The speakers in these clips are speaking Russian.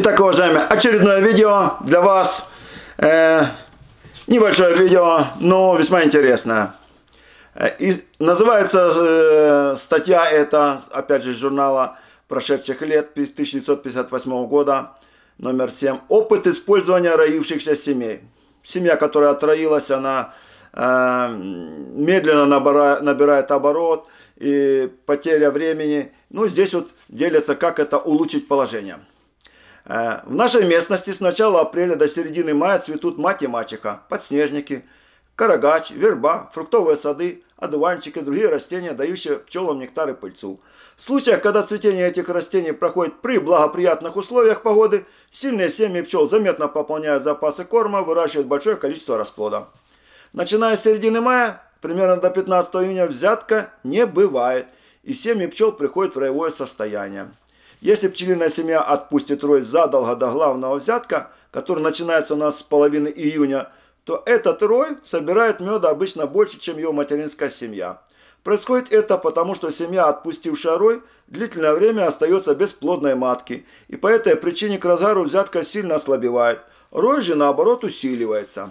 Итак, уважаемые, очередное видео для вас. Э, небольшое видео, но весьма интересное. Э, и называется э, статья это, опять же, журнала прошедших лет 1958 года, номер 7. Опыт использования роившихся семей. Семья, которая отроилась, она э, медленно набирает, набирает оборот и потеря времени. Ну, здесь вот делится, как это улучшить положение. Э, в нашей местности с начала апреля до середины мая цветут мать и мачеха, подснежники, карагач, верба, фруктовые сады, одуванчики и другие растения, дающие пчелам нектар и пыльцу. В случаях, когда цветение этих растений проходит при благоприятных условиях погоды, сильные семьи пчел заметно пополняют запасы корма, выращивают большое количество расплода. Начиная с середины мая, примерно до 15 июня, взятка не бывает, и семьи пчел приходят в роевое состояние. Если пчелиная семья отпустит рой задолго до главного взятка, который начинается у нас с половины июня, то этот рой собирает меда обычно больше, чем его материнская семья. Происходит это потому, что семья, отпустившая рой, длительное время остается без плодной матки, и по этой причине к разару взятка сильно ослабевает. Рой же, наоборот, усиливается.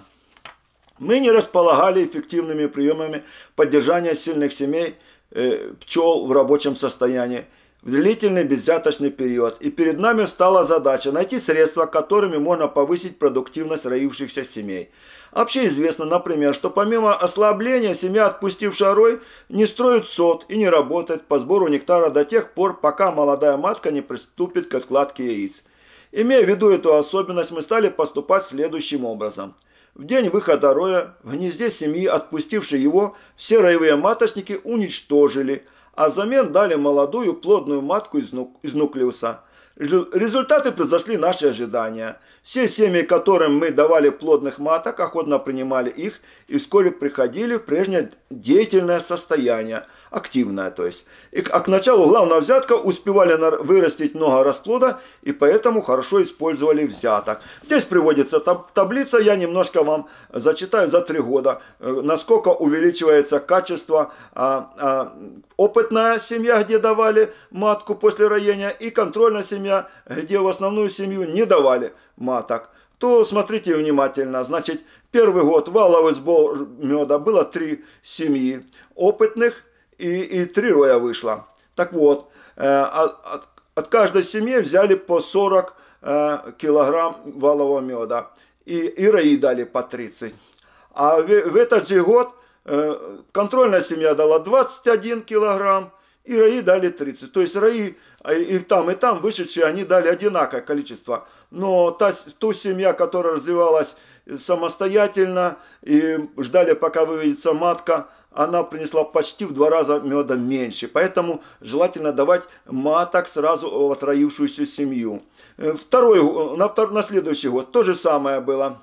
Мы не располагали эффективными приемами поддержания сильных семей э, пчел в рабочем состоянии в длительный беззяточный период, и перед нами встала задача найти средства, которыми можно повысить продуктивность роившихся семей. Общеизвестно, например, что помимо ослабления, семья, отпустившая рой, не строит сот и не работает по сбору нектара до тех пор, пока молодая матка не приступит к откладке яиц. Имея в виду эту особенность, мы стали поступать следующим образом – в день выхода Роя в гнезде семьи, отпустившей его, все роевые маточники уничтожили, а взамен дали молодую плодную матку из, нук из нуклеуса – Результаты превзошли наши ожидания. Все семьи, которым мы давали плодных маток, охотно принимали их и вскоре приходили в прежнее деятельное состояние, активное то есть. И, к а началу главного взятка успевали вырастить много расплода и поэтому хорошо использовали взяток. Здесь приводится таблица, я немножко вам зачитаю за три года, э, насколько увеличивается качество а, а, опытная семья, где давали матку после роения, и контрольная семья, семья, где в основную семью не давали маток, то смотрите внимательно. Значит, первый год валовый сбор меда было три семьи опытных и, и три роя вышло. Так вот, э, от, от каждой семьи взяли по 40 э, килограмм валового меда и, и раи дали по 30. А в, в этот же год э, контрольная семья дала 21 килограмм, и раи дали 30. То есть раи а, и там, и там вышедшие, они дали одинаковое количество. Но та, ту семья, которая развивалась э, самостоятельно и ждали, пока выведется матка, она принесла почти в два раза меда меньше. Поэтому желательно давать маток сразу в отроившуюся семью. Э, второй, э, на, втор, на следующий год то же самое было.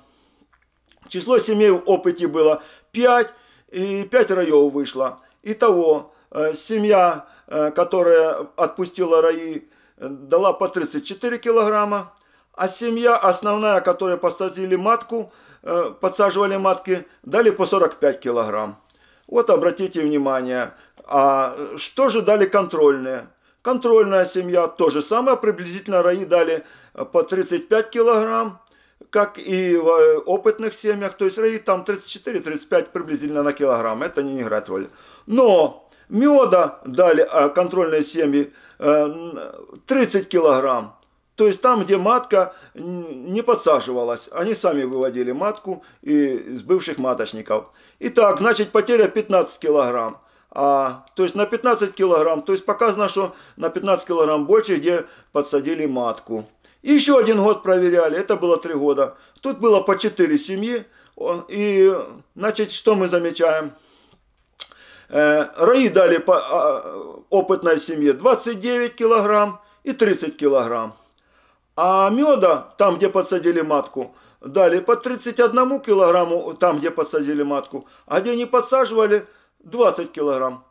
Число семей в опыте было 5, и 5 раев вышло. Итого, семья Э, которая отпустила раи, э, дала по 34 килограмма, а семья основная, которая посадили матку, э, подсаживали матки, дали по 45 килограмм. Вот обратите внимание, а что же дали контрольные? Контрольная семья, то же самое, приблизительно раи дали по 35 килограмм, как и в опытных семьях, то есть раи там 34-35 приблизительно на килограмм, это не играет роли. Но Меда дали а, контрольные семьи э, 30 килограмм. То есть там, где матка не подсаживалась, они сами выводили матку из бывших маточников. Итак, значит потеря 15 килограмм. А, то есть на 15 килограмм, то есть показано, что на 15 килограмм больше, где подсадили матку. И еще один год проверяли, это было 3 года. Тут было по 4 семьи, и значит, что мы замечаем? Э, раи дали по а, опытной семье 29 килограмм и 30 килограмм. А меда, там где подсадили матку, дали по 31 килограмму, там где подсадили матку, а где не подсаживали 20 килограмм.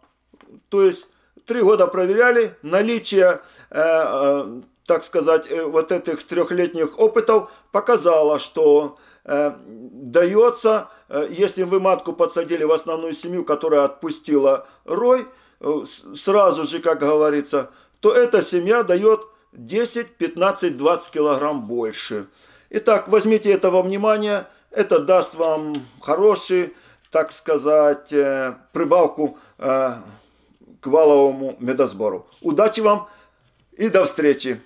То есть три года проверяли наличие, э, э, так сказать, э, вот этих трехлетних опытов показало, что Э, дается, э, если вы матку подсадили в основную семью, которая отпустила рой, э, сразу же, как говорится, то эта семья дает 10, 15, 20 килограмм больше. Итак, возьмите это во внимание, это даст вам хороший, так сказать, прибавку к валовому медосбору. Удачи вам и до встречи!